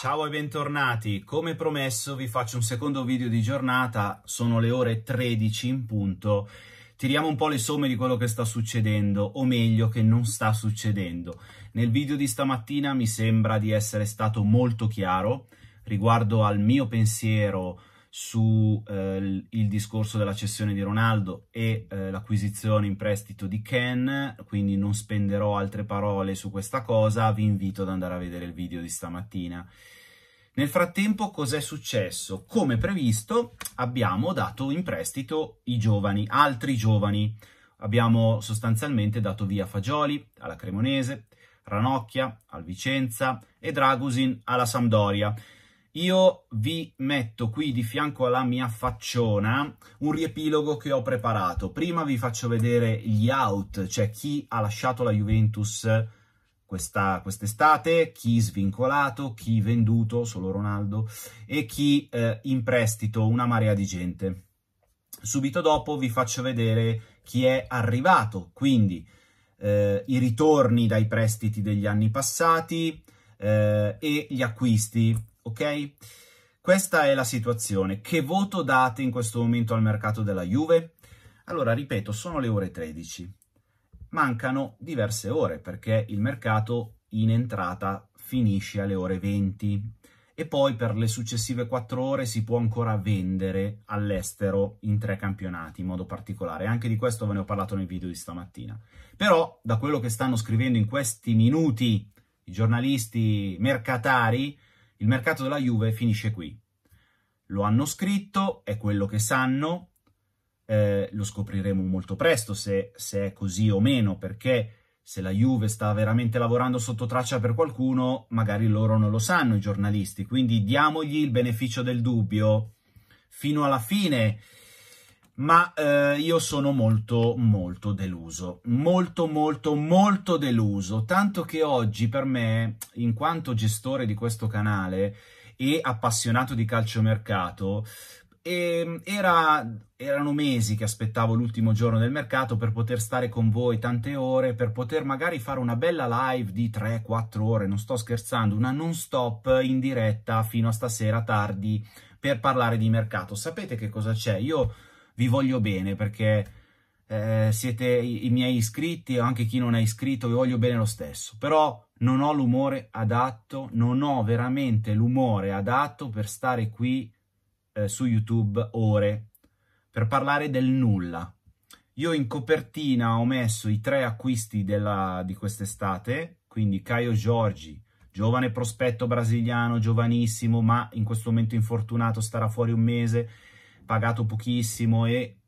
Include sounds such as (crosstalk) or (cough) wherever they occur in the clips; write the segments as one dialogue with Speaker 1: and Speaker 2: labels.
Speaker 1: Ciao e bentornati, come promesso vi faccio un secondo video di giornata, sono le ore 13 in punto tiriamo un po' le somme di quello che sta succedendo, o meglio che non sta succedendo. Nel video di stamattina mi sembra di essere stato molto chiaro riguardo al mio pensiero sul eh, discorso della cessione di Ronaldo e eh, l'acquisizione in prestito di Ken, quindi non spenderò altre parole su questa cosa, vi invito ad andare a vedere il video di stamattina. Nel frattempo cos'è successo? Come previsto abbiamo dato in prestito i giovani, altri giovani. Abbiamo sostanzialmente dato via Fagioli alla Cremonese, Ranocchia al Vicenza e Dragusin alla Sampdoria. Io vi metto qui di fianco alla mia facciona un riepilogo che ho preparato. Prima vi faccio vedere gli out, cioè chi ha lasciato la Juventus questa, quest'estate, chi svincolato, chi venduto, solo Ronaldo, e chi eh, in prestito, una marea di gente. Subito dopo vi faccio vedere chi è arrivato, quindi eh, i ritorni dai prestiti degli anni passati eh, e gli acquisti, ok? Questa è la situazione. Che voto date in questo momento al mercato della Juve? Allora, ripeto, sono le ore 13 mancano diverse ore perché il mercato in entrata finisce alle ore 20 e poi per le successive 4 ore si può ancora vendere all'estero in tre campionati in modo particolare. Anche di questo ve ne ho parlato nel video di stamattina. Però da quello che stanno scrivendo in questi minuti i giornalisti mercatari, il mercato della Juve finisce qui. Lo hanno scritto, è quello che sanno, eh, lo scopriremo molto presto se, se, è così o meno, perché se la Juve sta veramente lavorando sotto traccia per qualcuno, magari loro non lo sanno, i giornalisti. Quindi diamogli il beneficio del dubbio fino alla fine. Ma eh, io sono molto, molto deluso. Molto, molto, molto deluso. Tanto che oggi per me, in quanto gestore di questo canale e appassionato di calciomercato, e ehm, era, erano mesi che aspettavo l'ultimo giorno del mercato per poter stare con voi tante ore, per poter magari fare una bella live di 3-4 ore, non sto scherzando, una non stop in diretta fino a stasera tardi per parlare di mercato. Sapete che cosa c'è? Io vi voglio bene perché eh, siete i, i miei iscritti o anche chi non è iscritto, vi voglio bene lo stesso, però non ho l'umore adatto, non ho veramente l'umore adatto per stare qui eh, su YouTube ore per parlare del nulla. Io in copertina ho messo i tre acquisti della, di quest'estate, quindi Caio Giorgi, giovane prospetto brasiliano, giovanissimo, ma in questo momento infortunato, starà fuori un mese, pagato pochissimo e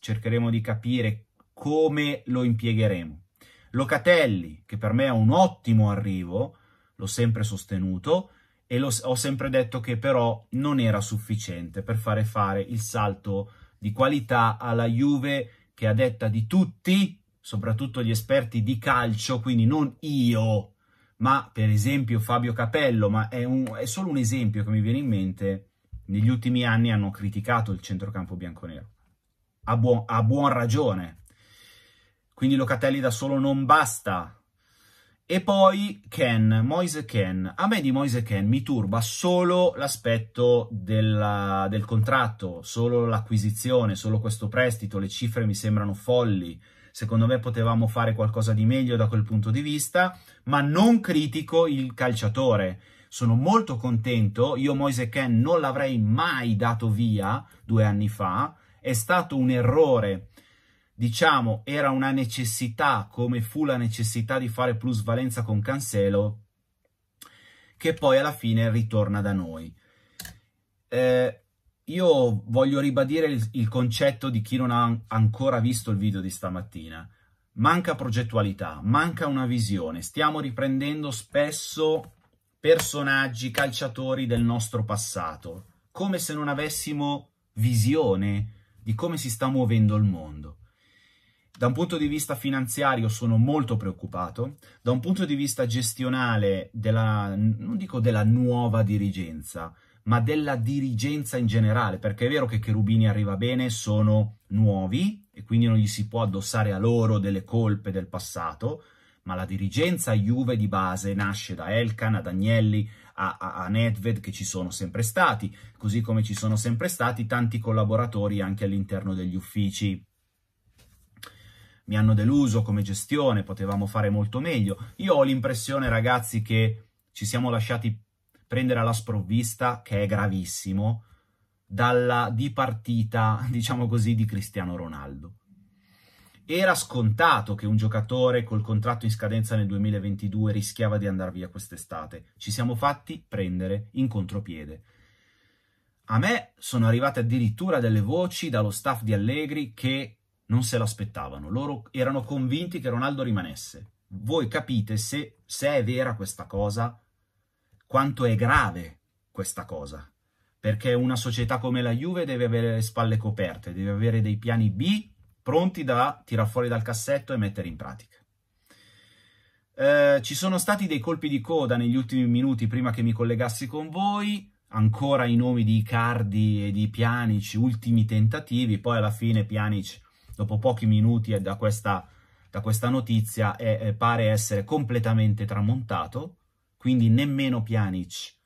Speaker 1: cercheremo di capire come lo impiegheremo. Locatelli, che per me è un ottimo arrivo, l'ho sempre sostenuto, e lo, ho sempre detto che però non era sufficiente per fare fare il salto di qualità alla Juve che a detta di tutti, soprattutto gli esperti di calcio, quindi non io, ma per esempio Fabio Capello, ma è, un, è solo un esempio che mi viene in mente, negli ultimi anni hanno criticato il centrocampo bianconero, a buon, a buon ragione. Quindi Locatelli da solo non basta, e poi Ken, Moise Ken. A me di Moise Ken mi turba solo l'aspetto del contratto, solo l'acquisizione, solo questo prestito, le cifre mi sembrano folli. Secondo me potevamo fare qualcosa di meglio da quel punto di vista, ma non critico il calciatore. Sono molto contento, io Moise Ken non l'avrei mai dato via due anni fa, è stato un errore diciamo, era una necessità, come fu la necessità di fare plusvalenza con Cancelo, che poi alla fine ritorna da noi. Eh, io voglio ribadire il, il, concetto di chi non ha ancora visto il video di stamattina. Manca progettualità, manca una visione. Stiamo riprendendo spesso personaggi, calciatori del nostro passato, come se non avessimo visione di come si sta muovendo il mondo. Da un punto di vista finanziario sono molto preoccupato, da un punto di vista gestionale della, non dico della nuova dirigenza, ma della dirigenza in generale, perché è vero che Cherubini arriva bene, sono nuovi e quindi non gli si può addossare a loro delle colpe del passato, ma la dirigenza Juve di base nasce da Elkan, ad Agnelli, a, a, a, Nedved che ci sono sempre stati, così come ci sono sempre stati tanti collaboratori anche all'interno degli uffici mi hanno deluso come gestione, potevamo fare molto meglio. Io ho l'impressione, ragazzi, che ci siamo lasciati prendere alla sprovvista, che è gravissimo, dalla dipartita, (laughs) diciamo così, di Cristiano Ronaldo. Era scontato che un giocatore col contratto in scadenza nel 2022 rischiava di andare via quest'estate. Ci siamo fatti prendere in contropiede. A me sono arrivate addirittura delle voci dallo staff di Allegri che non se l'aspettavano, loro erano convinti che Ronaldo rimanesse. Voi capite se, se è vera questa cosa, quanto è grave questa cosa, perché una società come la Juve deve avere le spalle coperte, deve avere dei piani B pronti da tirar fuori dal cassetto e mettere in pratica. Eh, ci sono stati dei colpi di coda negli ultimi minuti prima che mi collegassi con voi, ancora i nomi di Icardi e di Pjanic, ultimi tentativi, poi alla fine Pjanic dopo pochi minuti eh, da questa, da questa notizia è, eh, pare essere completamente tramontato, quindi nemmeno Pjanic,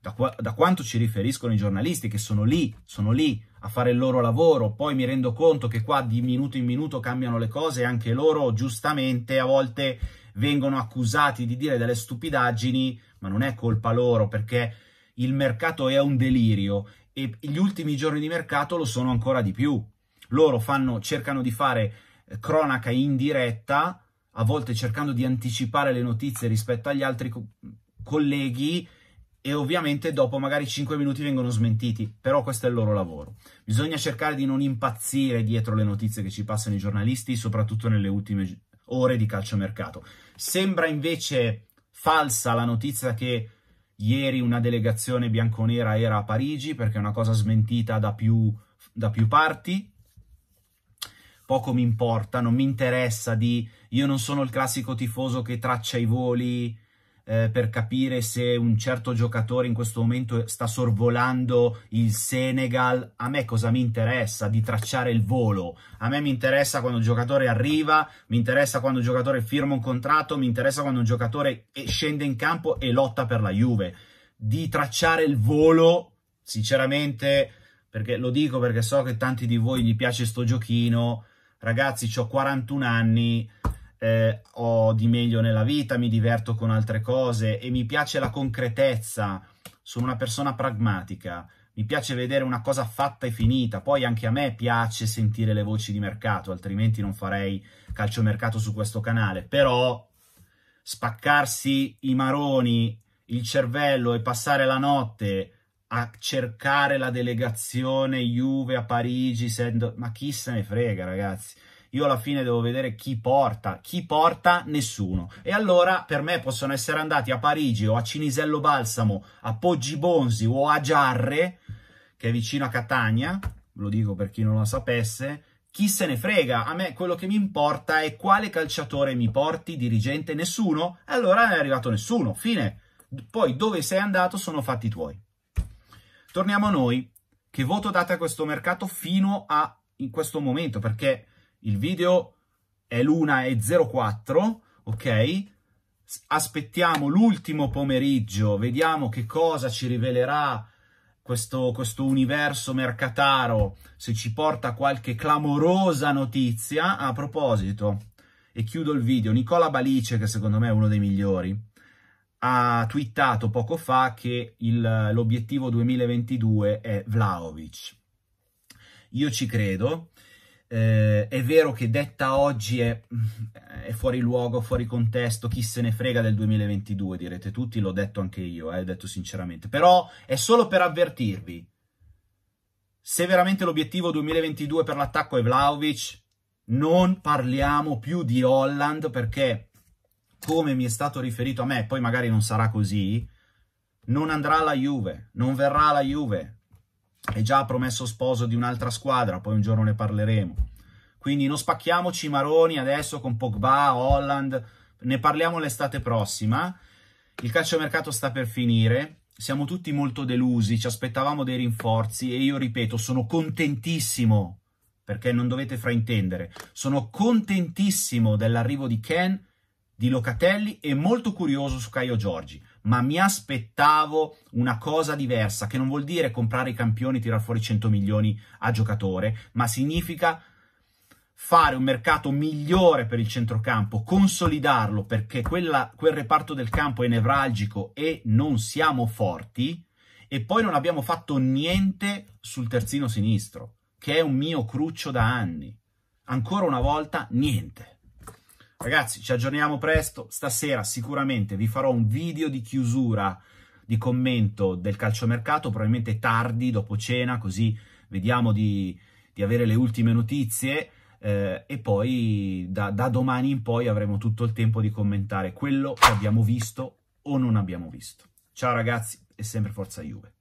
Speaker 1: da, qua, da quanto ci riferiscono i giornalisti che sono lì, sono lì a fare il loro lavoro, poi mi rendo conto che qua di minuto in minuto cambiano le cose e anche loro giustamente a volte vengono accusati di dire delle stupidaggini, ma non è colpa loro perché il mercato è un delirio e gli ultimi giorni di mercato lo sono ancora di più loro fanno, cercano di fare eh, cronaca in diretta, a volte cercando di anticipare le notizie rispetto agli altri co- colleghi e ovviamente dopo magari 5 minuti vengono smentiti, però questo è il loro lavoro. Bisogna cercare di non impazzire dietro le notizie che ci passano i giornalisti, soprattutto nelle ultime ore di calciomercato. Sembra invece falsa la notizia che ieri una delegazione bianconera era a Parigi, perché è una cosa smentita da più, da più parti, poco mi importa, non mi interessa di... Io non sono il classico tifoso che traccia i voli eh, per capire se un certo giocatore in questo momento sta sorvolando il Senegal. A me cosa mi interessa di tracciare il volo? A me mi interessa quando un giocatore arriva, mi interessa quando un giocatore firma un contratto, mi interessa quando un giocatore scende in campo e lotta per la Juve. Di tracciare il volo, sinceramente perché lo dico perché so che tanti di voi gli piace sto giochino, ragazzi, ho 41 anni, eh, ho di meglio nella vita, mi diverto con altre cose e mi piace la concretezza, sono una persona pragmatica, mi piace vedere una cosa fatta e finita, poi anche a me piace sentire le voci di mercato, altrimenti non farei calciomercato su questo canale, però spaccarsi i maroni, il cervello e passare la notte a cercare la delegazione Juve a Parigi, sendo... ma chi se ne frega ragazzi. Io alla fine devo vedere chi porta, chi porta nessuno. E allora per me possono essere andati a Parigi o a Cinisello Balsamo, a Poggi Bonzi o a Giarre, che è vicino a Catania, lo dico per chi non lo sapesse, chi se ne frega, a me quello che mi importa è quale calciatore mi porti, dirigente, nessuno, e allora non è arrivato nessuno, fine. Poi dove sei andato sono fatti tuoi. Torniamo a noi. Che voto date a questo mercato fino a in questo momento? Perché il video è l'una e 04, ok? Aspettiamo l'ultimo pomeriggio, vediamo che cosa ci rivelerà questo, questo, universo mercataro, se ci porta qualche clamorosa notizia. A proposito, e chiudo il video, Nicola Balice, che secondo me è uno dei migliori, ha twittato poco fa che il, l'obiettivo 2022 è Vlaovic. Io ci credo. Eh, è vero che detta oggi è, è, fuori luogo, fuori contesto, chi se ne frega del 2022, direte tutti, l'ho detto anche io, eh, detto sinceramente. Però è solo per avvertirvi. Se veramente l'obiettivo 2022 per l'attacco è Vlaovic, non parliamo più di Holland perché come mi è stato riferito a me, poi magari non sarà così, non andrà alla Juve, non verrà alla Juve, è già promesso sposo di un'altra squadra, poi un giorno ne parleremo. Quindi non spacchiamoci Maroni adesso con Pogba, Holland, ne parliamo l'estate prossima. Il calciomercato sta per finire, siamo tutti molto delusi, ci aspettavamo dei rinforzi e io ripeto, sono contentissimo, perché non dovete fraintendere, sono contentissimo dell'arrivo di Ken di Locatelli e molto curioso su Caio Giorgi, ma mi aspettavo una cosa diversa, che non vuol dire comprare i campioni e tirar fuori 100 milioni a giocatore, ma significa fare un mercato migliore per il centrocampo, consolidarlo perché quella, quel reparto del campo è nevralgico e non siamo forti e poi non abbiamo fatto niente sul terzino sinistro, che è un mio cruccio da anni. Ancora una volta niente. Ragazzi, ci aggiorniamo presto. Stasera sicuramente vi farò un video di chiusura di commento del calciomercato, probabilmente tardi, dopo cena, così vediamo di, di avere le ultime notizie. Eh, e poi da, da domani in poi avremo tutto il tempo di commentare quello che abbiamo visto o non abbiamo visto. Ciao ragazzi e sempre forza Juve.